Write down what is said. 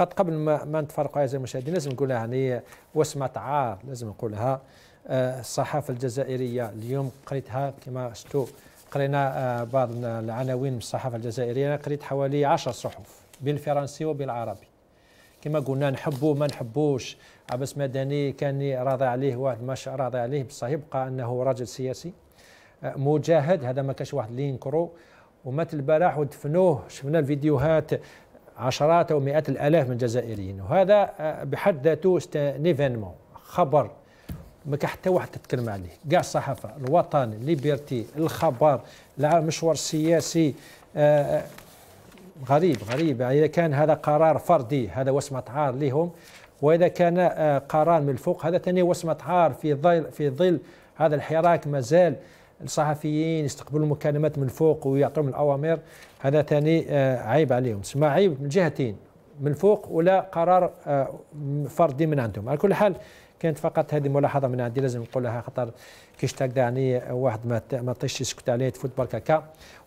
قد قبل ما, ما نتفرقوا اعزائي المشاهدين لازم نقولها يعني وسمة عار لازم نقولها آه، الصحافه الجزائريه اليوم قريتها كما شفتوا قرينا آه، بعض العناوين من الصحافه الجزائريه انا قريت حوالي 10 صحف بالفرنسي وبالعربي كما قلنا نحبوا ما نحبوش عباس مدني كان راضي عليه واحد مش راضي عليه بصح يبقى انه رجل سياسي آه، مجاهد هذا ما كاش واحد اللي ينكرو ومات البارح ودفنوه شفنا الفيديوهات عشرات أو مئات الآلاف من الجزائريين وهذا آه، بحد ذاته نيفينمون خبر ما كان حتى واحد تتكلم عليه كاع الصحافه الوطن ليبرتي الخبر المشوار السياسي آه، آه، غريب غريب يعني اذا كان هذا قرار فردي هذا وسمه عار لهم واذا كان قرار من الفوق هذا ثاني وسمه عار في ظل في ظل هذا الحراك مازال الصحفيين يستقبلوا المكالمات من الفوق ويعطوهم الاوامر هذا ثاني آه، عيب عليهم تسمى عيب من جهتين من فوق ولا قرار آه، فردي من عندهم على كل حال كانت فقط هذه ملاحظه من عندي لازم نقولها خاطر كيش تقدر يعني آه، واحد ما ما تيش يسكت عليه تفوت كاكا